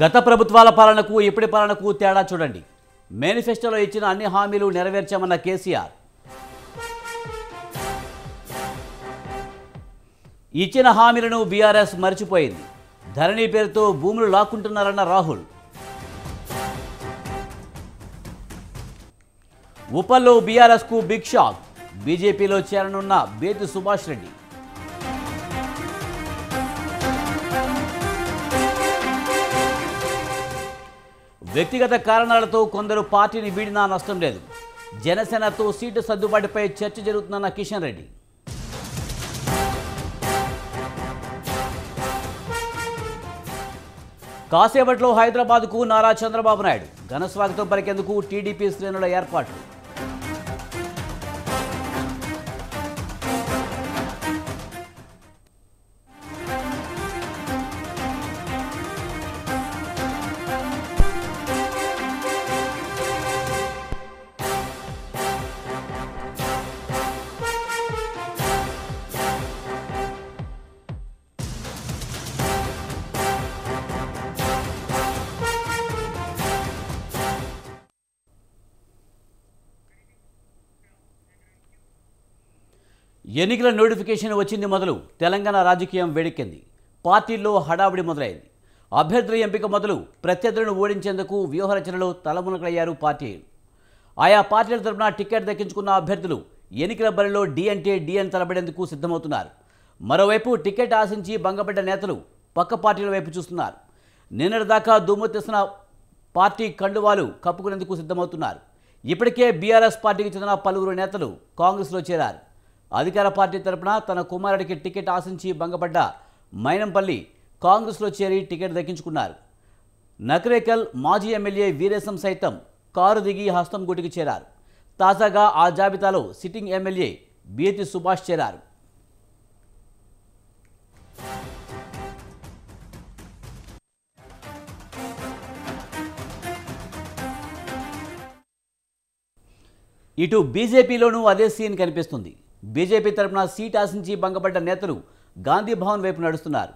గత ప్రభుత్వాల పాలనకు ఇప్పటి పాలనకు తేడా చూడండి మేనిఫెస్టోలో ఇచ్చిన అన్ని హామీలు నెరవేర్చామన్న కేసీఆర్ ఇచ్చిన హామీలను బీఆర్ఎస్ మర్చిపోయింది ధరణి పేరుతో భూములు లాక్కుంటున్నారన్న రాహుల్ ఉపల్లో బీఆర్ఎస్కు బిగ్ షాక్ బీజేపీలో చేరనున్న బేతి సుభాష్ రెడ్డి వ్యక్తిగత కారణాలతో కొందరు పార్టీని వీడినా నష్టం లేదు జనసేనతో సీటు సర్దుబాటుపై చర్చ జరుగుతుందన్న కిషన్ రెడ్డి కాసేపట్లో హైదరాబాద్కు నారా చంద్రబాబు నాయుడు ఘనస్వాగతం పలికేందుకు టీడీపీ శ్రేణుల ఏర్పాట్లు ఎన్నికల నోటిఫికేషన్ వచ్చింది మొదలు తెలంగాణ రాజకీయం వేడెక్కింది పార్టీల్లో హడావిడి మొదలైంది అభ్యర్థుల ఎంపిక మొదలు ప్రత్యర్థులను ఓడించేందుకు వ్యూహరచనలో తలమునకలయ్యారు పార్టీలు ఆయా పార్టీల తరపున టికెట్ దక్కించుకున్న అభ్యర్థులు ఎన్నికల బరిలో డి డిఎన్ తలబడేందుకు సిద్ధమవుతున్నారు మరోవైపు టికెట్ ఆశించి భంగపడ్డ నేతలు పక్క పార్టీల వైపు చూస్తున్నారు నిన్నటిదాకా దుమ్మెత్తిస్తున్న పార్టీ కండువాలు కప్పుకునేందుకు సిద్ధమవుతున్నారు ఇప్పటికే బీఆర్ఎస్ పార్టీకి చెందిన పలువురు నేతలు కాంగ్రెస్లో చేరారు అధికార పార్టీ తరపున తన కుమారుడికి టికెట్ ఆశించి భంగపడ్డ మైనంపల్లి కాంగ్రెస్లో చేరి టికెట్ దక్కించుకున్నారు నకరేకల్ మాజీ ఎమ్మెల్యే వీరేశం సైతం కారు దిగి హస్తం గుటికి చేరారు తాజాగా ఆ జాబితాలో సిట్టింగ్ ఎమ్మెల్యే బీతి సుభాష్ చేరారు ఇటు బీజేపీలోనూ అదే సీన్ కనిపిస్తుంది బీజేపీ తరఫున సీట్ ఆశించి భంగపడ్డ నేతలు గాంధీ భవన్ వైపు నడుస్తున్నారు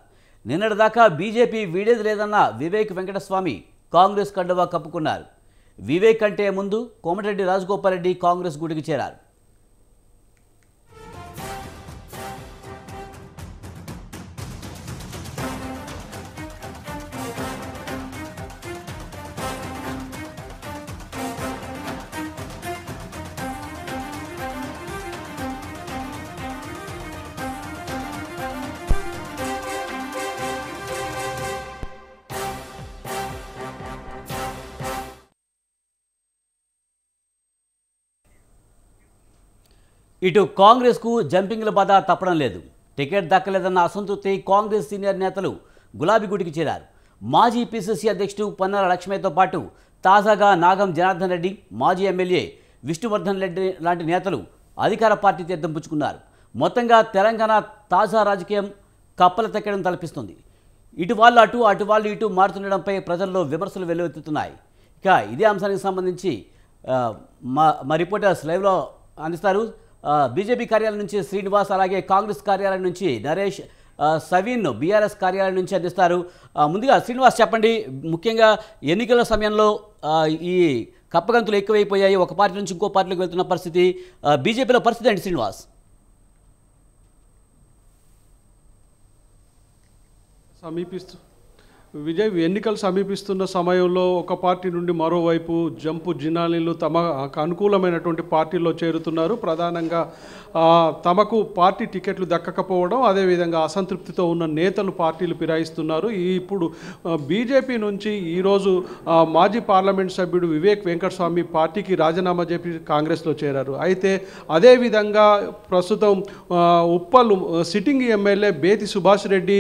నిన్నటిదాకా బీజేపీ వీడేది లేదన్న వివేక్ వెంకటస్వామి కాంగ్రెస్ కండువా కప్పుకున్నారు వివేక్ కంటే ముందు కోమటిరెడ్డి రాజగోపాల్ రెడ్డి కాంగ్రెస్ గుడికి చేరారు ఇటు కాంగ్రెస్కు జంపింగ్ల బాధ తప్పడం లేదు టికెట్ దక్కలేదన్న అసంతృప్తి కాంగ్రెస్ సీనియర్ నేతలు గులాబీగూడికి చేరారు మాజీ పిసిసి అధ్యక్షుడు పన్నర లక్ష్మయ్యతో పాటు తాజాగా నాగం జనార్దన్ రెడ్డి మాజీ ఎమ్మెల్యే విష్ణువర్ధన్ రెడ్డి లాంటి నేతలు అధికార పార్టీ తీర్థం పుచ్చుకున్నారు మొత్తంగా తెలంగాణ తాజా రాజకీయం కప్పల తెక్కడం తలపిస్తుంది ఇటు వాళ్ళు అటు అటు వాళ్ళు ఇటు మారుతుండడంపై ప్రజల్లో విమర్శలు వెల్లువెత్తుతున్నాయి ఇక ఇదే అంశానికి సంబంధించి మా మా రిపోర్టర్స్ లైవ్లో అందిస్తారు బీజేపీ కార్యాలయం నుంచి శ్రీనివాస్ అలాగే కాంగ్రెస్ కార్యాలయం నుంచి నరేష్ సవీన్ బీఆర్ఎస్ కార్యాలయం నుంచి అందిస్తారు ముందుగా శ్రీనివాస్ చెప్పండి ముఖ్యంగా ఎన్నికల సమయంలో ఈ కప్పగంతులు ఎక్కువైపోయాయి ఒక పార్టీ నుంచి ఇంకో పార్టీలోకి వెళ్తున్న పరిస్థితి బీజేపీలో పరిస్థితి అండి శ్రీనివాస్ సమీపిస్తూ విజయ్ ఎన్నికలు సమీపిస్తున్న సమయంలో ఒక పార్టీ నుండి మరోవైపు జంపు జినాలీలు తమ అనుకూలమైనటువంటి పార్టీలో చేరుతున్నారు ప్రధానంగా తమకు పార్టీ టికెట్లు దక్కకపోవడం అదేవిధంగా అసంతృప్తితో ఉన్న నేతలు పార్టీలు ఫిరాయిస్తున్నారు ఇప్పుడు బీజేపీ నుంచి ఈరోజు మాజీ పార్లమెంట్ సభ్యుడు వివేక్ వెంకటస్వామి పార్టీకి రాజీనామా చెప్పి కాంగ్రెస్లో చేరారు అయితే అదేవిధంగా ప్రస్తుతం ఉప్పల్ సిట్టింగ్ ఎమ్మెల్యే బేతి సుభాష్ రెడ్డి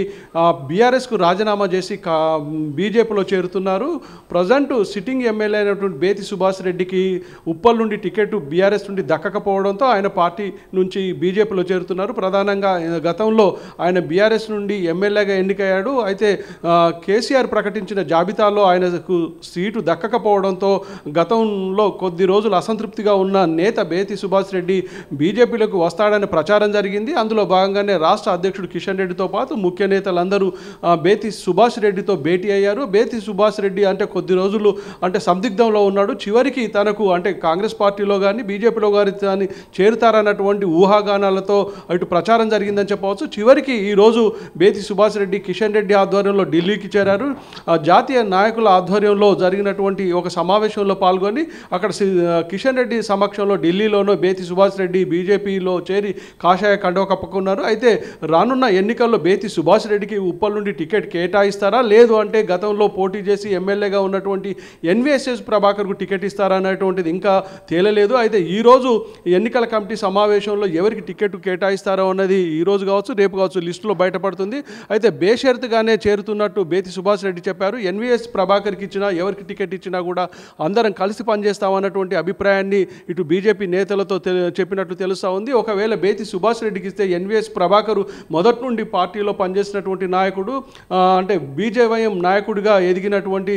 బీఆర్ఎస్కు రాజీనామా చేసి కా బీజేపీలో చేరుతున్నారు ప్రజెంట్ సిట్టింగ్ ఎమ్మెల్యే అయినటువంటి బేతి సుభాష్ రెడ్డికి ఉప్పల్ నుండి టికెట్ బీఆర్ఎస్ నుండి దక్కకపోవడంతో ఆయన పార్టీ నుంచి బీజేపీలో చేరుతున్నారు ప్రధానంగా గతంలో ఆయన బీఆర్ఎస్ నుండి ఎమ్మెల్యేగా ఎన్నికయ్యాడు అయితే కేసీఆర్ ప్రకటించిన జాబితాలో ఆయనకు సీటు దక్కకపోవడంతో గతంలో కొద్ది రోజులు అసంతృప్తిగా ఉన్న నేత బేతి సుభాష్ రెడ్డి బీజేపీలోకి వస్తాడని ప్రచారం జరిగింది అందులో భాగంగానే రాష్ట్ర అధ్యక్షుడు కిషన్ రెడ్డితో పాటు ముఖ్య నేతలందరూ బేతి సుభాష్ రెడ్డి రెడ్డితో భేటీ అయ్యారు బేతి సుభాష్ రెడ్డి అంటే కొద్ది రోజులు అంటే సందిగ్ధంలో ఉన్నాడు చివరికి తనకు అంటే కాంగ్రెస్ పార్టీలో కానీ బీజేపీలో కానీ చేరుతారన్నటువంటి ఊహాగానాలతో అటు ప్రచారం జరిగిందని చెప్పవచ్చు చివరికి ఈరోజు బేతి సుభాష్ రెడ్డి కిషన్ రెడ్డి ఆధ్వర్యంలో ఢిల్లీకి చేరారు జాతీయ నాయకుల ఆధ్వర్యంలో జరిగినటువంటి ఒక సమావేశంలో పాల్గొని అక్కడ కిషన్ రెడ్డి సమక్షంలో ఢిల్లీలోనూ బేతి సుభాష్ రెడ్డి బీజేపీలో చేరి కాషాయ కండవ కప్పుకున్నారు అయితే రానున్న ఎన్నికల్లో బేతి సుభాష్ రెడ్డికి ఉప్పల్ నుండి టికెట్ కేటాయిస్తారా లేదు అంటే గతంలో పోటీ చేసి ఎమ్మెల్యేగా ఉన్నటువంటి ఎన్విఎస్ఎస్ ప్రభాకర్కు టికెట్ ఇస్తారనేటువంటిది ఇంకా తేలలేదు అయితే ఈరోజు ఎన్నికల కమిటీ సమావేశంలో ఎవరికి టికెట్ కేటాయిస్తారో అన్నది ఈరోజు కావచ్చు రేపు కావచ్చు లిస్టులో బయటపడుతుంది అయితే బేషరతుగానే చేరుతున్నట్టు బేతి సుభాష్ రెడ్డి చెప్పారు ఎన్విఎస్ ప్రభాకర్కి ఇచ్చినా ఎవరికి టికెట్ ఇచ్చినా కూడా అందరం కలిసి పనిచేస్తామన్నటువంటి అభిప్రాయాన్ని ఇటు బీజేపీ నేతలతో చెప్పినట్లు తెలుస్తూ ఉంది ఒకవేళ బేతి సుభాష్ రెడ్డికి ఇస్తే ఎన్విఎస్ ప్రభాకర్ మొదటి నుండి పార్టీలో పనిచేసినటువంటి నాయకుడు అంటే బీజే సేవయం నాయకుడిగా ఎదిగినటువంటి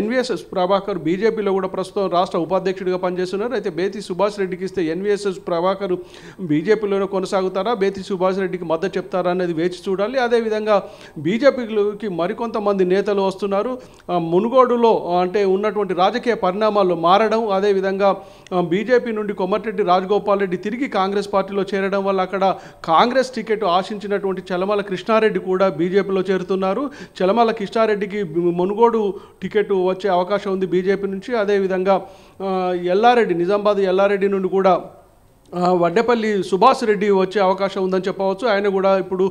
ఎన్విఎస్ఎస్ ప్రభాకర్ బీజేపీలో కూడా ప్రస్తుతం రాష్ట్ర ఉపాధ్యక్షుడిగా పనిచేస్తున్నారు అయితే బేతి సుభాష్ రెడ్డికి ఇస్తే ఎన్విఎస్ఎస్ ప్రభాకర్ బీజేపీలోనే కొనసాగుతారా బేతి సుభాష్ రెడ్డికి మద్దతు చెప్తారా అనేది వేచి చూడాలి అదేవిధంగా బీజేపీకి మరికొంతమంది నేతలు వస్తున్నారు మునుగోడులో అంటే ఉన్నటువంటి రాజకీయ పరిణామాలు మారడం అదేవిధంగా బీజేపీ నుండి కొమ్మటిరెడ్డి రాజగోపాల్ రెడ్డి తిరిగి కాంగ్రెస్ పార్టీలో చేరడం వల్ల అక్కడ కాంగ్రెస్ టికెట్ ఆశించినటువంటి చలమల కృష్ణారెడ్డి కూడా బీజేపీలో చేరుతున్నారు చలమల తిరుమల కిష్టారెడ్డికి మునుగోడు టికెట్ వచ్చే అవకాశం ఉంది బీజేపీ నుంచి అదేవిధంగా ఎల్లారెడ్డి నిజామాబాద్ ఎల్లారెడ్డి నుండి కూడా వడ్డేపల్లి సుభాష్ రెడ్డి వచ్చే అవకాశం ఉందని చెప్పవచ్చు ఆయన కూడా ఇప్పుడు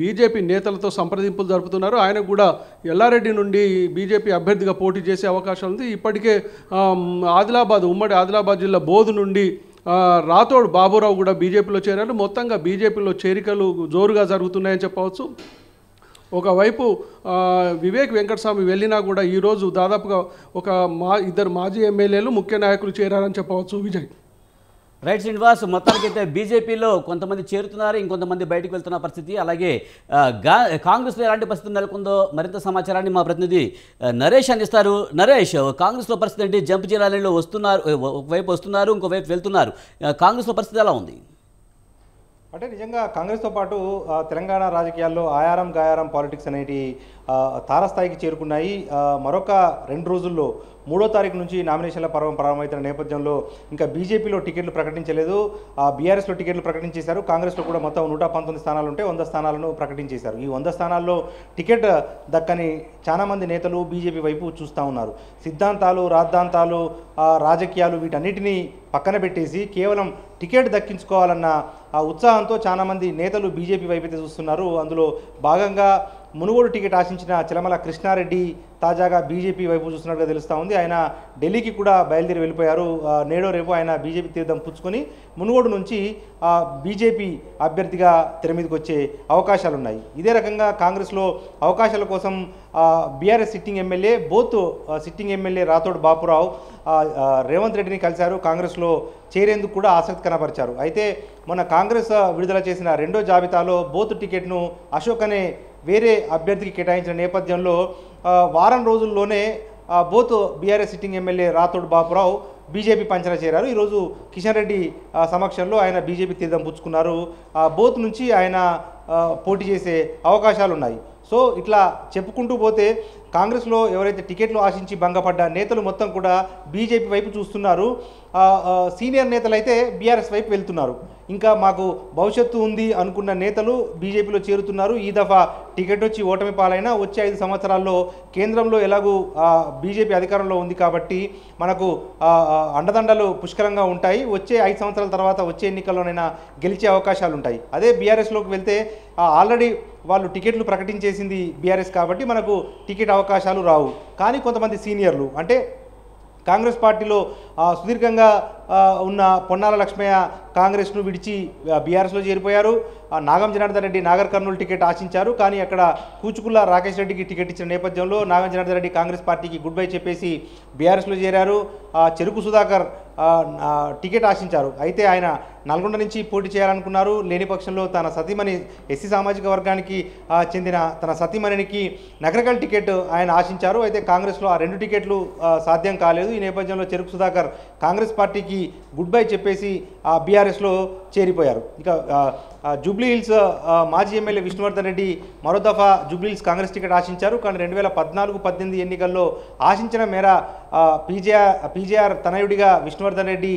బీజేపీ నేతలతో సంప్రదింపులు జరుపుతున్నారు ఆయన కూడా ఎల్లారెడ్డి నుండి బీజేపీ అభ్యర్థిగా పోటీ చేసే అవకాశం ఉంది ఇప్పటికే ఆదిలాబాద్ ఉమ్మడి ఆదిలాబాద్ జిల్లా బోధు నుండి రాథోడ్ బాబురావు కూడా బీజేపీలో చేరారు మొత్తంగా బీజేపీలో చేరికలు జోరుగా జరుగుతున్నాయని చెప్పవచ్చు ఒకవైపు వివేక్ వెంకటస్వామి వెళ్ళినా కూడా ఈరోజు దాదాపుగా ఒక మా ఇద్దరు మాజీ ఎమ్మెల్యేలు ముఖ్య నాయకులు చేరారని చెప్పవచ్చు విజయ్ రైట్ శ్రీనివాస్ మొత్తానికైతే బీజేపీలో కొంతమంది చేరుతున్నారు ఇంకొంతమంది బయటకు వెళ్తున్న పరిస్థితి అలాగే కాంగ్రెస్లో ఎలాంటి పరిస్థితి నెలకొందో మరింత సమాచారాన్ని మా ప్రతినిధి నరేష్ అందిస్తారు నరేష్ కాంగ్రెస్లో పరిస్థితి ఏంటి జంప్ చేయాలని వస్తున్నారు వైపు వస్తున్నారు ఇంకోవైపు వెళ్తున్నారు కాంగ్రెస్లో పరిస్థితి ఎలా ఉంది అంటే నిజంగా కాంగ్రెస్తో పాటు తెలంగాణ రాజకీయాల్లో ఆయారం గాయారం పాలిటిక్స్ అనేటి తారస్థాయికి చేరుకున్నాయి మరొక రెండు రోజుల్లో మూడో తారీఖు నుంచి నామినేషన్ల పర్వం ప్రారంభమవుతున్న నేపథ్యంలో ఇంకా బీజేపీలో టికెట్లు ప్రకటించలేదు బీఆర్ఎస్లో టికెట్లు ప్రకటించేశారు కాంగ్రెస్లో కూడా మొత్తం నూట పంతొమ్మిది స్థానాలు ఉంటే వంద స్థానాలను ప్రకటించేశారు ఈ వంద స్థానాల్లో టికెట్ దక్కని చాలామంది నేతలు బీజేపీ వైపు చూస్తూ ఉన్నారు సిద్ధాంతాలు రాద్ధాంతాలు రాజకీయాలు వీటన్నిటినీ పక్కన పెట్టేసి కేవలం టికెట్ దక్కించుకోవాలన్న ఆ ఉత్సాహంతో చాలామంది నేతలు బీజేపీ వైపు అయితే చూస్తున్నారు అందులో భాగంగా మునుగోడు టికెట్ ఆశించిన చిలమల కృష్ణారెడ్డి తాజాగా బీజేపీ వైపు చూస్తున్నట్టుగా తెలుస్తూ ఉంది ఆయన ఢిల్లీకి కూడా బయలుదేరి వెళ్ళిపోయారు నేడో రేపు ఆయన బీజేపీ తీర్థం పుచ్చుకొని మునుగోడు నుంచి బీజేపీ అభ్యర్థిగా తెర మీదకి వచ్చే అవకాశాలున్నాయి ఇదే రకంగా కాంగ్రెస్లో అవకాశాల కోసం BRS sitting MLA Boath sitting MLA Rathod Bapurao Revanth రెడ్డిని కలిశారు కాంగ్రెస్లో చేరేందుకు కూడా ఆసక్తి కనపరిచారు అయితే మొన్న కాంగ్రెస్ విడుదల చేసిన రెండో జాబితాలో బోత్ టికెట్ను అశోక్ అనే వేరే అభ్యర్థికి కేటాయించిన నేపథ్యంలో వారం రోజుల్లోనే Boath BRS sitting MLA Rathod Bapurao BJP పంచన చేరారు ఈరోజు కిషన్ రెడ్డి సమక్షంలో ఆయన బీజేపీ తీర్థం పుచ్చుకున్నారు బోత్ నుంచి ఆయన పోటీ చేసే అవకాశాలు ఉన్నాయి సో ఇట్లా చెప్పుకుంటూ పోతే కాంగ్రెస్లో ఎవరైతే టికెట్లు ఆశించి భంగపడ్డ నేతలు మొత్తం కూడా బీజేపీ వైపు చూస్తున్నారు సీనియర్ నేతలు అయితే బీఆర్ఎస్ వైపు వెళ్తున్నారు ఇంకా మాకు భవిష్యత్తు ఉంది అనుకున్న నేతలు బీజేపీలో చేరుతున్నారు ఈ దఫా టికెట్ వచ్చి ఓటమి పాలైనా వచ్చే ఐదు సంవత్సరాల్లో కేంద్రంలో ఎలాగూ బీజేపీ అధికారంలో ఉంది కాబట్టి మనకు అండదండలు పుష్కలంగా ఉంటాయి వచ్చే ఐదు సంవత్సరాల తర్వాత వచ్చే ఎన్నికల్లోనైనా గెలిచే అవకాశాలు ఉంటాయి అదే బీఆర్ఎస్లోకి వెళ్తే ఆల్రెడీ వాళ్ళు టికెట్లు ప్రకటించేసింది బీఆర్ఎస్ కాబట్టి మనకు టికెట్ అవకాశాలు రావు కానీ కొంతమంది సీనియర్లు అంటే కాంగ్రెస్ పార్టీలో సుదీర్ఘంగా ఉన్న పొన్నాల లక్ష్మయ్య కాంగ్రెస్ను విడిచి బీఆర్ఎస్లో చేరిపోయారు నాగం జనార్దన్ రెడ్డి నాగర్ కర్నూలు టికెట్ ఆశించారు కానీ అక్కడ కూచుకుల్ల రాకేష్ రెడ్డికి టికెట్ ఇచ్చిన నేపథ్యంలో నాగం జనార్దన్ రెడ్డి కాంగ్రెస్ పార్టీకి గుడ్ బై చెప్పేసి బీఆర్ఎస్లో చేరారు చెరుకు సుధాకర్ టికెట్ ఆశించారు అయితే ఆయన నల్గొండ నుంచి పోటీ చేయాలనుకున్నారు లేని పక్షంలో తన సతీమణి ఎస్సీ సామాజిక వర్గానికి చెందిన తన సతీమణినికి నగరకల్ టికెట్ ఆయన ఆశించారు అయితే కాంగ్రెస్లో ఆ రెండు టికెట్లు సాధ్యం కాలేదు ఈ నేపథ్యంలో చెరుకు సుధాకర్ కాంగ్రెస్ పార్టీకి గుడ్ బై చెప్పేసి ఆ బీఆర్ఎస్లో చేరిపోయారు ఇక జూబ్లీహిల్స్ మాజీ ఎమ్మెల్యే విష్ణువర్ధన్ రెడ్డి మరో దఫా జూబ్లీహిల్స్ కాంగ్రెస్ టికెట్ ఆశించారు కానీ రెండు వేల పద్నాలుగు పద్దెనిమిది ఎన్నికల్లో ఆశించిన మేర పీజేఆర్ పీజేఆర్ తనయుడిగా విష్ణువర్ధన్ రెడ్డి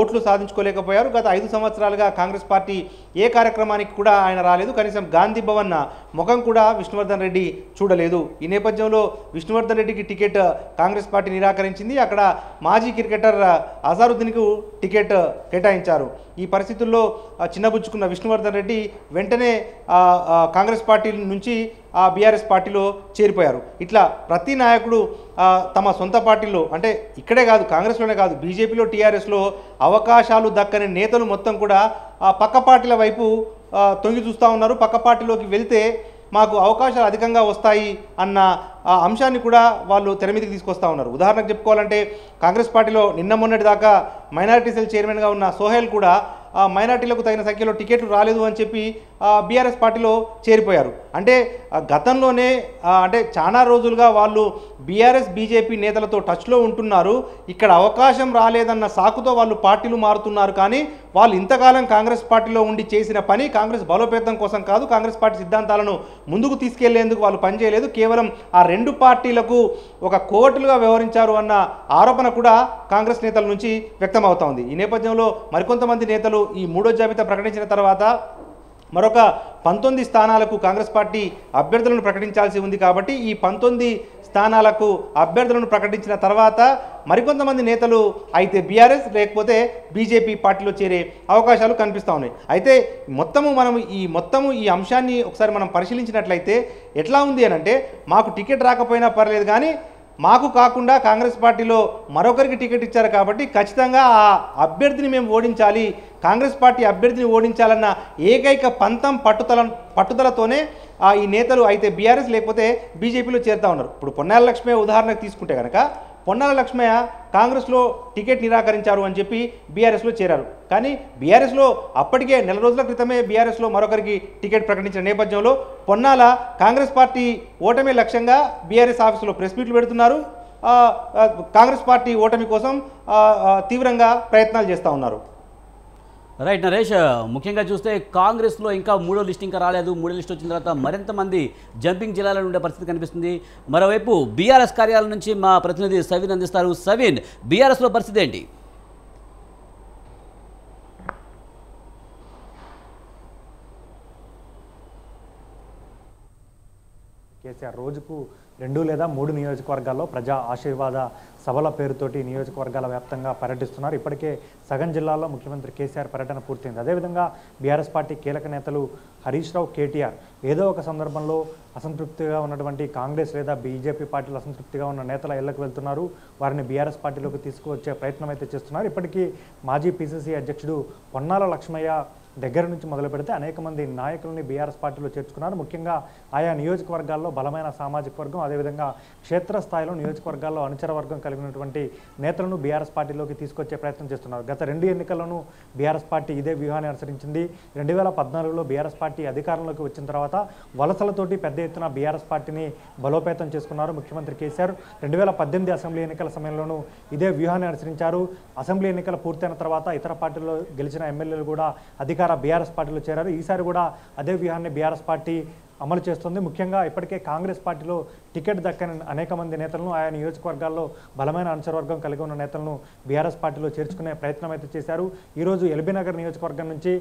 ఓట్లు సాధించుకోలేకపోయారు గత ఐదు సంవత్సరాలుగా కాంగ్రెస్ పార్టీ ఏ కార్యక్రమానికి కూడా ఆయన రాలేదు కనీసం గాంధీ భవన్ ముఖం కూడా విష్ణువర్ధన్ రెడ్డి చూడలేదు ఈ నేపథ్యంలో విష్ణువర్ధన్ రెడ్డికి టికెట్ కాంగ్రెస్ పార్టీ నిరాకరించింది అక్కడ మాజీ క్రికెటర్ అజారుద్దీన్కు టికెట్ కేటాయించారు ఈ పరిస్థితుల్లో చిన్నబుచ్చుకున్న విష్ణువర్ధన్ రెడ్డి వెంటనే కాంగ్రెస్ పార్టీ నుంచి ఆ బీఆర్ఎస్ పార్టీలో చేరిపోయారు ఇట్లా ప్రతి నాయకుడు తమ సొంత పార్టీలో అంటే ఇక్కడే కాదు కాంగ్రెస్లోనే కాదు బీజేపీలో టీఆర్ఎస్లో అవకాశాలు దక్కని నేతలు మొత్తం కూడా ఆ పక్క పార్టీల వైపు తొంగి చూస్తూ ఉన్నారు పక్క పార్టీలోకి వెళ్తే మాకు అవకాశాలు అధికంగా వస్తాయి అన్న ఆ అంశాన్ని కూడా వాళ్ళు తెర మీదకి తీసుకొస్తూ ఉన్నారు ఉదాహరణకు చెప్పుకోవాలంటే కాంగ్రెస్ పార్టీలో నిన్న మొన్నటి దాకా మైనారిటీ సెల్ చైర్మన్గా ఉన్న సోహెల్ కూడా మైనార్టీలకు తగిన సంఖ్యలో టికెట్లు రాలేదు అని చెప్పి బీఆర్ఎస్ పార్టీలో చేరిపోయారు అంటే గతంలోనే అంటే చాలా రోజులుగా వాళ్ళు బీఆర్ఎస్ బీజేపీ నేతలతో టచ్లో ఉంటున్నారు ఇక్కడ అవకాశం రాలేదన్న సాకుతో వాళ్ళు పార్టీలు మారుతున్నారు కానీ వాళ్ళు ఇంతకాలం కాంగ్రెస్ పార్టీలో ఉండి చేసిన పని కాంగ్రెస్ బలోపేతం కోసం కాదు కాంగ్రెస్ పార్టీ సిద్ధాంతాలను ముందుకు తీసుకెళ్లేందుకు వాళ్ళు పనిచేయలేదు కేవలం ఆ రెండు పార్టీలకు ఒక కోటలుగా వ్యవహరించారు అన్న ఆరోపణ కూడా కాంగ్రెస్ నేతల నుంచి వ్యక్తమవుతోంది ఈ నేపథ్యంలో మరికొంతమంది నేతలు ఎన్నికల్లో ఈ మూడో జాబితా ప్రకటించిన తర్వాత మరొక పంతొమ్మిది స్థానాలకు కాంగ్రెస్ పార్టీ అభ్యర్థులను ప్రకటించాల్సి ఉంది కాబట్టి ఈ పంతొమ్మిది స్థానాలకు అభ్యర్థులను ప్రకటించిన తర్వాత మరికొంతమంది నేతలు అయితే బీఆర్ఎస్ లేకపోతే బీజేపీ పార్టీలో చేరే అవకాశాలు కనిపిస్తూ ఉన్నాయి అయితే మొత్తము మనం ఈ మొత్తము ఈ అంశాన్ని ఒకసారి మనం పరిశీలించినట్లయితే ఎట్లా ఉంది అనంటే మాకు టికెట్ రాకపోయినా పర్లేదు కానీ మాకు కాకుండా కాంగ్రెస్ పార్టీలో మరొకరికి టికెట్ ఇచ్చారు కాబట్టి ఖచ్చితంగా ఆ అభ్యర్థిని మేము ఓడించాలి కాంగ్రెస్ పార్టీ అభ్యర్థిని ఓడించాలన్న ఏకైక పంతం పట్టుదల పట్టుదలతోనే ఈ నేతలు అయితే బీఆర్ఎస్ లేకపోతే బీజేపీలో చేరుతా ఉన్నారు ఇప్పుడు పొన్నాల లక్ష్మయ్య ఉదాహరణకు తీసుకుంటే కనుక పొన్నాల లక్ష్మయ్య కాంగ్రెస్లో టికెట్ నిరాకరించారు అని చెప్పి బీఆర్ఎస్లో చేరారు కానీ బీఆర్ఎస్లో అప్పటికే నెల రోజుల క్రితమే బీఆర్ఎస్లో మరొకరికి టికెట్ ప్రకటించిన నేపథ్యంలో పొన్నాల కాంగ్రెస్ పార్టీ ఓటమి లక్ష్యంగా బీఆర్ఎస్ ఆఫీసులో ప్రెస్ మీట్లు పెడుతున్నారు కాంగ్రెస్ పార్టీ ఓటమి కోసం తీవ్రంగా ప్రయత్నాలు చేస్తూ ఉన్నారు రైట్ నరేష్ ముఖ్యంగా చూస్తే కాంగ్రెస్లో ఇంకా మూడో లిస్ట్ ఇంకా రాలేదు మూడో లిస్ట్ వచ్చిన తర్వాత మరింత మంది జంపింగ్ జిల్లాలో ఉండే పరిస్థితి కనిపిస్తుంది మరోవైపు బీఆర్ఎస్ కార్యాలయం నుంచి మా ప్రతినిధి సవిన్ అందిస్తారు సవిన్ బీఆర్ఎస్లో పరిస్థితి ఏంటి కేసీఆర్ రోజుకు రెండు లేదా మూడు నియోజకవర్గాల్లో ప్రజా ఆశీర్వాద సభల పేరుతోటి నియోజకవర్గాల వ్యాప్తంగా పర్యటిస్తున్నారు ఇప్పటికే సగం జిల్లాలో ముఖ్యమంత్రి కేసీఆర్ పర్యటన పూర్తయింది అదేవిధంగా బీఆర్ఎస్ పార్టీ కీలక నేతలు హరీష్ రావు కేటీఆర్ ఏదో ఒక సందర్భంలో అసంతృప్తిగా ఉన్నటువంటి కాంగ్రెస్ లేదా బీజేపీ పార్టీలు అసంతృప్తిగా ఉన్న నేతల ఇళ్లకు వెళ్తున్నారు వారిని బీఆర్ఎస్ పార్టీలోకి తీసుకువచ్చే ప్రయత్నం అయితే చేస్తున్నారు ఇప్పటికీ మాజీ పీసీసీ అధ్యక్షుడు పొన్నాల లక్ష్మయ్య దగ్గర నుంచి మొదలు పెడితే అనేక మంది నాయకులని బీఆర్ఎస్ పార్టీలో చేర్చుకున్నారు ముఖ్యంగా ఆయా నియోజకవర్గాల్లో బలమైన సామాజిక వర్గం అదేవిధంగా క్షేత్రస్థాయిలో నియోజకవర్గాల్లో అనుచర వర్గం కలిగినటువంటి నేతలను బీఆర్ఎస్ పార్టీలోకి తీసుకొచ్చే ప్రయత్నం చేస్తున్నారు గత రెండు ఎన్నికల్లోనూ బీఆర్ఎస్ పార్టీ ఇదే వ్యూహాన్ని అనుసరించింది రెండు వేల పద్నాలుగులో బీఆర్ఎస్ పార్టీ అధికారంలోకి వచ్చిన తర్వాత వలసలతోటి పెద్ద ఎత్తున బీఆర్ఎస్ పార్టీని బలోపేతం చేసుకున్నారు ముఖ్యమంత్రి కేసీఆర్ రెండు వేల పద్దెనిమిది అసెంబ్లీ ఎన్నికల సమయంలోనూ ఇదే వ్యూహాన్ని అనుసరించారు అసెంబ్లీ ఎన్నికలు పూర్తయిన తర్వాత ఇతర పార్టీల్లో గెలిచిన ఎమ్మెల్యేలు కూడా అధిక అధికార బీఆర్ఎస్ పార్టీలో చేరారు ఈసారి కూడా అదే వ్యూహాన్ని బీఆర్ఎస్ పార్టీ అమలు చేస్తుంది ముఖ్యంగా ఇప్పటికే కాంగ్రెస్ పార్టీలో టికెట్ దక్కని అనేక మంది నేతలను ఆయా నియోజకవర్గాల్లో బలమైన అనుచరవర్గం కలిగి ఉన్న నేతలను బీఆర్ఎస్ పార్టీలో చేర్చుకునే ప్రయత్నం అయితే చేశారు ఈరోజు ఎల్బీనగర్ నియోజకవర్గం నుంచి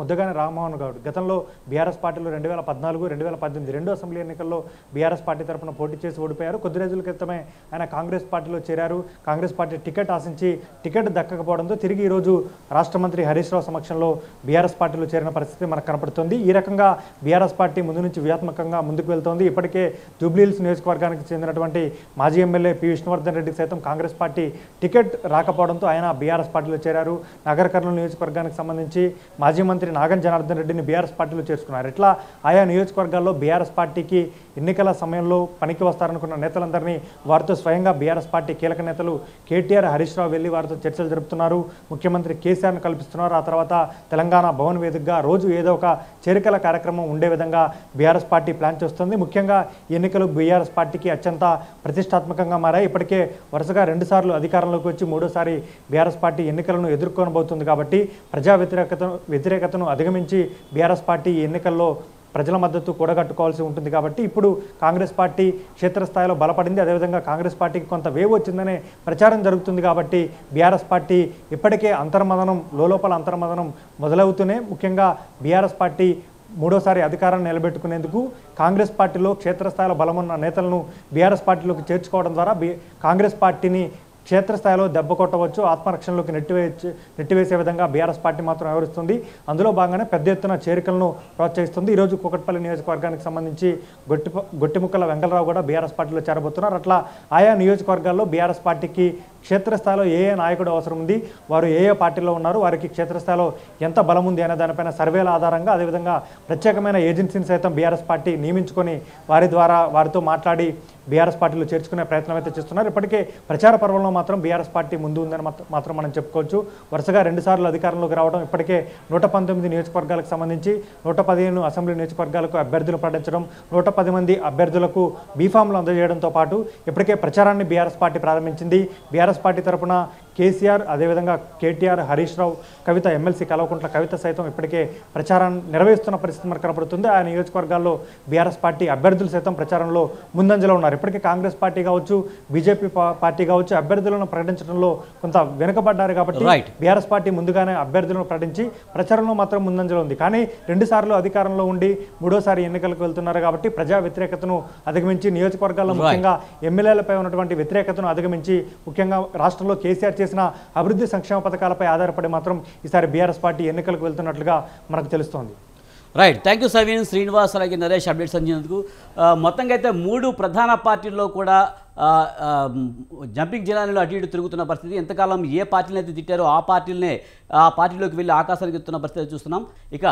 ముద్దగాని రామ్మోహన్ గౌడ్ గతంలో బీఆర్ఎస్ పార్టీలో రెండు వేల పద్నాలుగు రెండు వేల పద్దెనిమిది రెండు అసెంబ్లీ ఎన్నికల్లో బీఆర్ఎస్ పార్టీ తరఫున పోటీ చేసి ఓడిపోయారు కొద్ది రోజుల క్రితమే ఆయన కాంగ్రెస్ పార్టీలో చేరారు కాంగ్రెస్ పార్టీ టికెట్ ఆశించి టికెట్ దక్కకపోవడంతో తిరిగి ఈరోజు రాష్ట్ర మంత్రి హరీష్ రావు సమక్షంలో బీఆర్ఎస్ పార్టీలో చేరిన పరిస్థితి మనకు కనపడుతుంది ఈ రకంగా బీఆర్ఎస్ పార్టీ ముందు నుంచి వ్యూహాత్మకంగా ముందుకు వెళ్తోంది ఇప్పటికే జూబ్లీహిల్స్ నియోజకవర్గానికి చెందినటువంటి మాజీ ఎమ్మెల్యే పి విష్ణువర్ధన్ రెడ్డికి సైతం కాంగ్రెస్ పార్టీ టికెట్ రాకపోవడంతో ఆయన బీఆర్ఎస్ పార్టీలో చేరారు నగర కర్నూలు నియోజకవర్గానికి సంబంధించి మాజీ మంత్రి మంత్రి నాగం జనార్దన్ రెడ్డిని బీఆర్ఎస్ పార్టీలో చేర్చుకున్నారు ఎట్లా ఆయా నియోజకవర్గాల్లో బీఆర్ఎస్ పార్టీకి ఎన్నికల సమయంలో పనికి వస్తారనుకున్న నేతలందరినీ వారితో స్వయంగా బీఆర్ఎస్ పార్టీ కీలక నేతలు కేటీఆర్ హరీష్ రావు వెళ్ళి వారితో చర్చలు జరుపుతున్నారు ముఖ్యమంత్రి కేసీఆర్ను కల్పిస్తున్నారు ఆ తర్వాత తెలంగాణ భవన్ వేదికగా రోజు ఏదో ఒక చేరికల కార్యక్రమం ఉండే విధంగా బీఆర్ఎస్ పార్టీ ప్లాన్ చేస్తుంది ముఖ్యంగా ఎన్నికలు బీఆర్ఎస్ పార్టీకి అత్యంత ప్రతిష్టాత్మకంగా మారాయి ఇప్పటికే వరుసగా రెండుసార్లు అధికారంలోకి వచ్చి మూడోసారి బీఆర్ఎస్ పార్టీ ఎన్నికలను ఎదుర్కొనబోతుంది కాబట్టి ప్రజా వ్యతిరేకతను వ్యతిరేకతను అధిగమించి బీఆర్ఎస్ పార్టీ ఎన్నికల్లో ప్రజల మద్దతు కూడగట్టుకోవాల్సి ఉంటుంది కాబట్టి ఇప్పుడు కాంగ్రెస్ పార్టీ క్షేత్రస్థాయిలో బలపడింది అదేవిధంగా కాంగ్రెస్ పార్టీకి కొంత వేవ్ వచ్చిందనే ప్రచారం జరుగుతుంది కాబట్టి బీఆర్ఎస్ పార్టీ ఇప్పటికే అంతర్మదనం లోపల అంతర్మదనం మొదలవుతూనే ముఖ్యంగా బీఆర్ఎస్ పార్టీ మూడోసారి అధికారాన్ని నిలబెట్టుకునేందుకు కాంగ్రెస్ పార్టీలో క్షేత్రస్థాయిలో బలమున్న నేతలను బీఆర్ఎస్ పార్టీలోకి చేర్చుకోవడం ద్వారా కాంగ్రెస్ పార్టీని క్షేత్రస్థాయిలో దెబ్బ కొట్టవచ్చు ఆత్మరక్షణలోకి నెట్టివేయచ్చు నెట్టివేసే విధంగా బీఆర్ఎస్ పార్టీ మాత్రం వివరిస్తుంది అందులో భాగంగానే పెద్ద ఎత్తున చేరికలను ప్రోత్సహిస్తుంది ఈరోజు కూకట్పల్లి నియోజకవర్గానికి సంబంధించి గొట్టి గొట్టిముక్కల వెంకలరావు కూడా బీఆర్ఎస్ పార్టీలో చేరబోతున్నారు అట్లా ఆయా నియోజకవర్గాల్లో బీఆర్ఎస్ పార్టీకి క్షేత్రస్థాయిలో ఏ ఏ నాయకుడు అవసరం ఉంది వారు ఏ ఏ పార్టీలో ఉన్నారు వారికి క్షేత్రస్థాయిలో ఎంత బలం ఉంది అనే దానిపైన సర్వేల ఆధారంగా అదేవిధంగా ప్రత్యేకమైన ఏజెన్సీని సైతం బీఆర్ఎస్ పార్టీ నియమించుకొని వారి ద్వారా వారితో మాట్లాడి బీఆర్ఎస్ పార్టీలో చేర్చుకునే ప్రయత్నం అయితే చేస్తున్నారు ఇప్పటికే ప్రచార పర్వంలో మాత్రం బీఆర్ఎస్ పార్టీ ముందు ఉందని మాత్రం మనం చెప్పుకోవచ్చు వరుసగా రెండుసార్లు అధికారంలోకి రావడం ఇప్పటికే నూట పంతొమ్మిది నియోజకవర్గాలకు సంబంధించి నూట పదిహేను అసెంబ్లీ నియోజకవర్గాలకు అభ్యర్థులు ప్రకటించడం నూట పది మంది అభ్యర్థులకు బీఫామ్లు అందజేయడంతో పాటు ఇప్పటికే ప్రచారాన్ని బీఆర్ఎస్ పార్టీ ప్రారంభించింది బీఆర్ఎస్ బీఆర్ఎస్ పార్టీ తరఫున కేసీఆర్ అదేవిధంగా కేటీఆర్ హరీష్ రావు కవిత ఎమ్మెల్సీ కల్వకుంట్ల కవిత సైతం ఇప్పటికే ప్రచారాన్ని నిర్వహిస్తున్న పరిస్థితి మనకు కనబడుతుంది ఆ నియోజకవర్గాల్లో బీఆర్ఎస్ పార్టీ అభ్యర్థులు సైతం ప్రచారంలో ముందంజలో ఉన్నారు ఇప్పటికే కాంగ్రెస్ పార్టీ కావచ్చు బీజేపీ పార్టీ కావచ్చు అభ్యర్థులను ప్రకటించడంలో కొంత వెనుకబడ్డారు కాబట్టి బీఆర్ఎస్ పార్టీ ముందుగానే అభ్యర్థులను ప్రకటించి ప్రచారంలో మాత్రం ముందంజలో ఉంది కానీ రెండుసార్లు అధికారంలో ఉండి మూడోసారి ఎన్నికలకు వెళ్తున్నారు కాబట్టి ప్రజా వ్యతిరేకతను అధిగమించి నియోజకవర్గాల్లో ముఖ్యంగా ఎమ్మెల్యేలపై ఉన్నటువంటి వ్యతిరేకతను అధిగమించి ముఖ్యంగా రాష్ట్రంలో కేసీఆర్ చేసిన అభివృద్ధి సంక్షేమ పథకాలపై ఆధారపడి మాత్రం ఈసారి బీఆర్ఎస్ పార్టీ ఎన్నికలకు వెళ్తున్నట్లుగా మనకు తెలుస్తోంది right thank you Saveen Srinivas అలాగే నరేష్ అప్డేట్స్ అందినందుకు మొత్తంగా అయితే మూడు ప్రధాన పార్టీల్లో కూడా జంపింగ్ జిల్లాలో అటు ఇటు తిరుగుతున్న పరిస్థితి ఎంతకాలం ఏ పార్టీని అయితే తిట్టారో ఆ పార్టీలనే ఆ పార్టీలోకి వెళ్ళి ఆకాశానికి ఎత్తున్న పరిస్థితి చూస్తున్నాం ఇక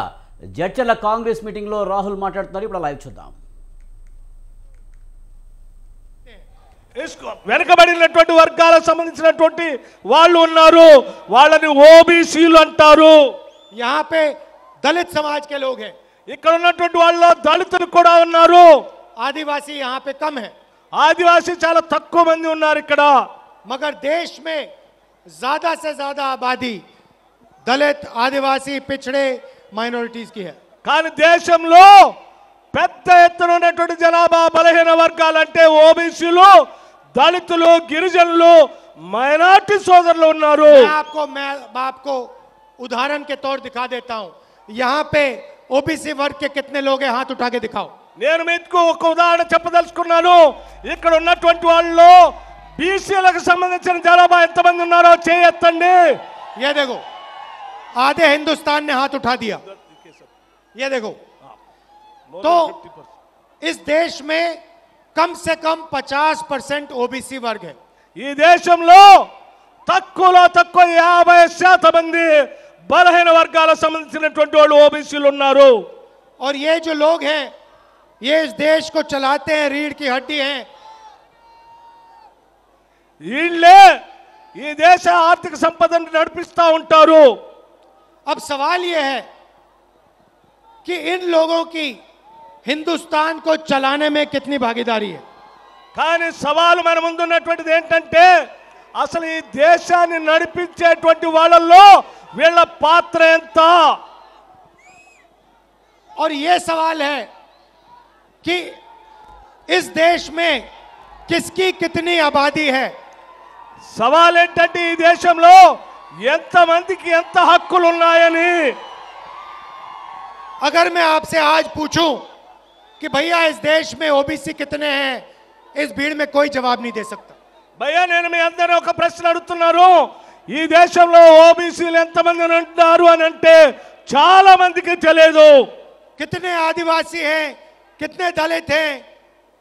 జడ్చర్ల కాంగ్రెస్ మీటింగ్లో రాహుల్ మాట్లాడుతున్నారు ఇప్పుడు లైవ్ చూద్దాం ఇస్కో వెనకబడినటువంటి వర్గాల సంబంధించినటువంటి వాళ్ళు ఉన్నారు వాళ్ళని ఓబిసిలు అంటారు यहां पे दलित समाज के लोग हैं इकरोनटट वालों दलित लोग కూడా ఉన్నారు ఆదివాసి यहां पे कम है ఆదివాసి చాలా తక్కువ మంది ఉన్నారు ఇక్కడ मगर देश में ज्यादा से ज्यादा आबादी दलित ఆదివాసి పిਛడే మైనారిటీస్ కి है కాని దేశంలో పెద్ద ఎత్తున ఉన్నటువంటి జనాభా బలహీన వర్గాలు అంటే ఓబిసిలు दलित गिरीजन मैनारटी सोदर मैं उदाहरण के तौर दिखा देता हूं यहाँ पे ओबीसी वर्ग के कितने लोग हैं हाथ उठा के दिखाओ उदाहरण चपदल इकड़ो बीसी देखो आधे हिंदुस्तान ने हाथ उठा दिया ये देखो हाँ, तो इस देश में कम से कम 50 परसेंट ओबीसी वर्ग है देश तक तक याब शात मंदिर बलह वर्ग संबंध ओबीसी और ये जो लोग हैं ये इस देश को चलाते हैं रीढ़ की हड्डी है देश आर्थिक संपदा उठा अब सवाल यह है कि इन लोगों की హిందుస్థాన్ కో చలానే మే కితనీ భాగీదారీ హై కానీ సవాలు మన ముందున్నటువంటిది ఏంటంటే అసలు ఈ దేశాన్ని నడిపించేటువంటి వాళ్ళల్లో వీళ్ళ పాత్ర ఎంత और ये सवाल है कि इस देश में किसकी कितनी आबादी है సవాల్ ఏంటంటే ఈ దేశంలో ఎంతమందికి ఎంత హక్కులు ఉన్నాయని అగర్ మే ఆప్సే ఆజ్ పూచూं कि भैया इस देश में ओबीसी कितने हैं इस भीड़ में कोई जवाब नहीं दे सकता भैया ने अंदर प्रश्न अड़ा देश ओबीसी चाल मंद कितने आदिवासी हैं कितने दलित हैं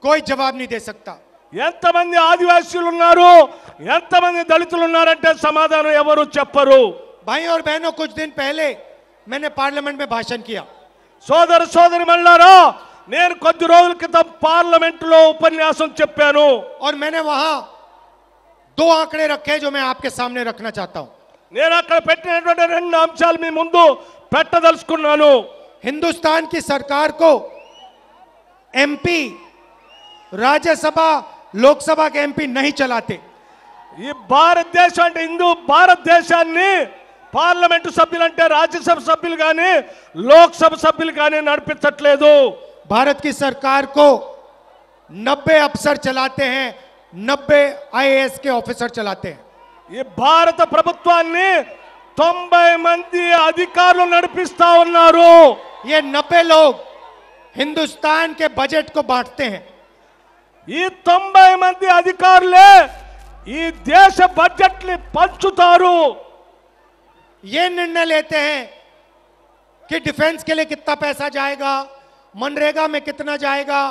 कोई जवाब नहीं दे सकता एंत आदिवासी दलित समाधान भाई और बहनों कुछ दिन पहले मैंने पार्लियामेंट में भाषण किया सोदर सोदरी मंडारा నేను కొద్ది రోజుల క్రితం పార్లమెంట్లో ఉపన్యాసం చెప్పాను और मैंने वहां दो आंकड़े रखे जो मैं आपके सामने रखना चाहता हूं నేను అక్కడ పెట్టినటువంటి రెండు అంశాలు మీ ముందు పెట్టదలుచుకున్నాను हिंदुस्तान की सरकार को एमपी राज्यसभा లోక్సభ के ఎంపీ नहीं चलाते ఈ భారతదేశం అంటే హిందూ భారతదేశాన్ని పార్లమెంటు సభ్యులు అంటే రాజ్యసభ సభ్యులు కానీ లోక్సభ సభ్యులు కానీ నడిపించట్లేదు भारत की सरकार को 90 अफसर चलाते हैं 90 आईएएस के ऑफिसर चलाते हैं ये भारत प्रभुत् తొంభై మంది అధికారులు ये नब्बे लोग हिंदुस्तान के बजट को बांटते हैं ये తొంభై మంది अधिकार ले देश बजट ले పంచుతారు ये निर्णय लेते हैं कि डिफेंस के लिए कितना पैसा जाएगा मनरेगा में कितना जाएगा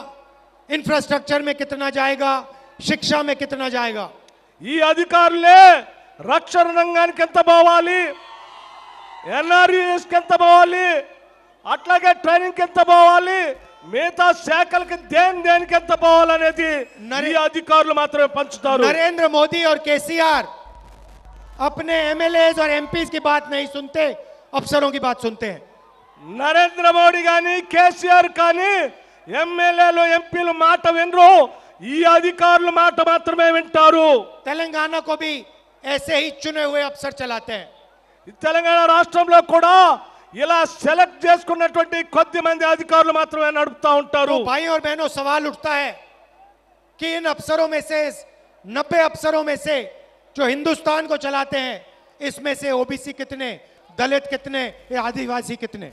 इंफ्रास्ट्रक्चर में कितना जाएगा शिक्षा में कितना जाएगा ఈ అధికారులే రక్షణ రంగానికి ఎంత పోవాలి ఎన్ఆర్యుఎస్కి ఎంత పోవాలి అట్లాగే ట్రైనింగ్కి ఎంత పోవాలి మిగతా శాఖలకి దేని దేనికి ఎంత పోవాలనేది ఈ అధికారులు మాత్రమే పంచుతారు నరేంద్ర మోదీ और కేసీఆర్ अपने एमएलए और एमपीज की बात नहीं सुनते अफसरों की बात सुनते हैं नरेंद्र मोदी गाँव केसीआर का एमएलएट विन अधिकारे विंटर तेलंगाणा को भी ऐसे ही चुने हुए अफसर चलाते हैं तेलंगाणा राष्ट्र इला सेलैक्ट को मंदिर अधिकार नड़पता भाई और बहनों सवाल उठता है कि इन अफसरों में से नब्बे अफसरों में से जो हिंदुस्तान को चलाते हैं इसमें से ओबीसी कितने दलित कितने आदिवासी कितने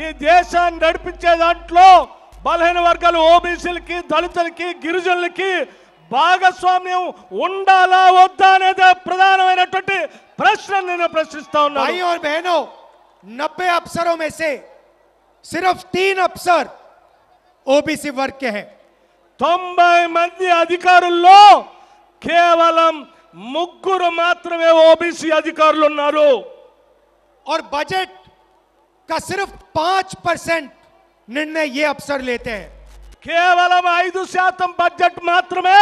ఈ దేశం నడిపించే దాంట్లో బలహీన వర్గలు ఓబిసిలకి దళితలకి గిరిజనులకి భాగస్వామ్యం ఉండాలా వద్దా అనేది ప్రధానమైనటువంటి ప్రశ్న నిన ప్రశ్నిస్తా ఉన్నాను ఐ ఓర్ బహనో 90 अफसरो में से सिर्फ 3 अफसर ओबीसी वर्ग के हैं 90 మంది అధికారుల్లో కేవలం ముగ్గురు మాత్రమే ओबीसी అధికారులు ఉన్నారు और बजट का सिर्फ पांच परसेंट निर्णय ये अफसर लेते हैं केवल बजट శాతం బడ్జెట్ మాత్రమే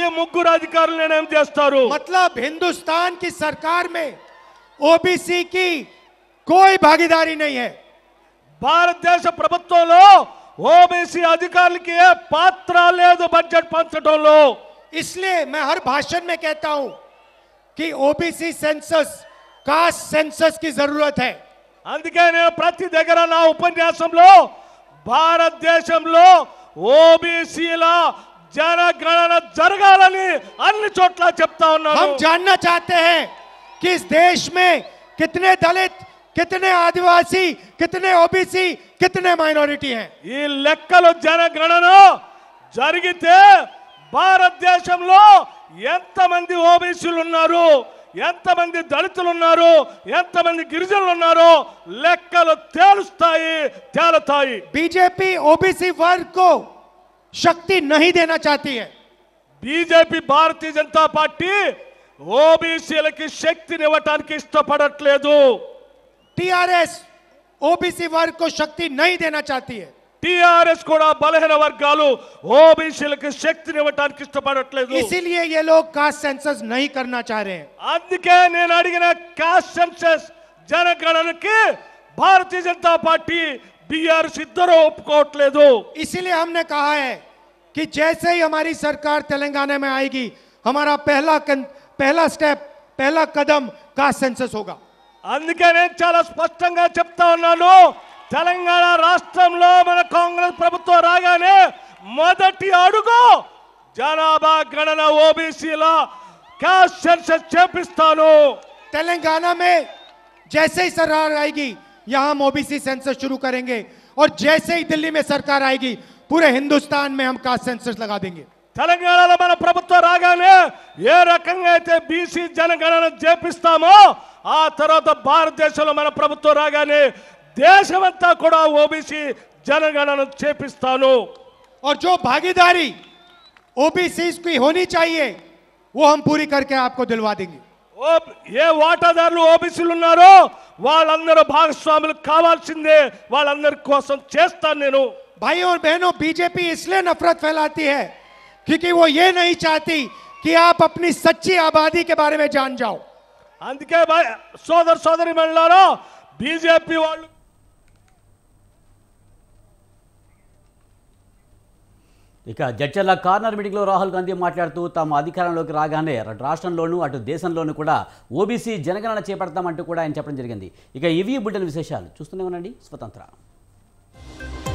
ఈ ముగ్గురు मतलब हिंदुस्तान की सरकार में ओबीसी की कोई भागीदारी नहीं है భారతదేశ ప్రభుత్వంలో ఓబీసీ ओबीसी अधिकार పాత్ర पात्र బడ్జెట్ लो इसलिए मैं हर भाषण में कहता हूं कि ओबीसी सेंसस कास्ट सेंसस की जरूरत है అంతకనే ప్రతి దగరణా ఉపన్యాసంలో భారతదేశంలో ఓబీసీల జనగణన జరగాలని అన్ని చోట్ల చెప్తా ఉన్నాము మనం జానా చాతే హే किस देश में कितने दलित कितने आदिवासी कितने ओबीसी कितने माइनॉरिटी हैं ये लेखको जनगणना జరిగితే భారతదేశంలో ఎంత మంది ఓబీసీలు ఉన్నారు ఎంతమంది దళితులు ఉన్నారు ఎంతమంది గిరిజనులు ఉన్నారు లెక్కలు తేలుస్తాయి తేలుతాయి बीजेपी ओबीसी वर्ग को शक्ति नहीं देना चाहती है బీజేపీ భారతీయ జనతా పార్టీ ఓబీసీలకి శక్తినివ్వటానికి ఇష్టపడట్లేదు टीआरएस ओबीसी वर्ग को शक्ति नहीं देना चाहती है trs కోడా బలహిన వర్గాలు o b c లకు శక్తిని ఇవ్వడానికి ఇష్టపడట్లేదు ఇసిలియే ఈ లో కాస్సెన్సస్ నహీ కర్నా చాహరే అంద్ కే నేన అడిగనా కాస్సెన్సస్ జన గణనకు భారతీయ జనతా పార్టీ బిఆర్ సిద్ధరో ఉపకోట్లేదు ఇసిలియే हमने कहा है कि जैसे ही हमारी सरकार तेलंगाना में आएगी हमारा पहला पहला स्टेप पहला कदम का सेंसस होगा अంద్ కేనే చాలా స్పష్టంగా చెప్తా ఉన్నాను राष्ट्र मन कांग्रेस प्रभु मोदी अड़क जनाभा गणना ओबीसी में जैसे ही सरकार आएगी यहां हम ओबीसी सेंसस शुरू करेंगे और जैसे ही दिल्ली में सरकार आएगी पूरे हिंदुस्तान में हम कास्ट सेंसस लगा देंगे తెలంగాణలో మన ప్రభుత్వం రాగానే भारत देश అయితే బీసీ देशमंत ओबीसी जनगणना చేపిస్తాను और जो भागीदारी ओबीसी की होनी चाहिए वो हम पूरी करके आपको दिलवा देंगे भाई और बहनों बीजेपी इसलिए नफरत फैलाती है क्योंकि वो ये नहीं चाहती कि आप अपनी सच्ची आबादी के बारे में जान जाओ అందుకే सोदर सोदरी మళ్ళారో बीजेपी ఇక జడ్చర్ల కార్నర్ మీటింగ్లో రాహుల్ గాంధీ మాట్లాడుతూ తమ అధికారంలోకి రాగానే రాష్ట్రంలోనూ అటు దేశంలోనూ కూడా ఓబీసీ జనగణన చేపడతామంటూ కూడా ఆయన చెప్పడం జరిగింది ఇక ఇవి బుడ్డల విశేషాలు చూస్తూనే ఉండండి స్వతంత్ర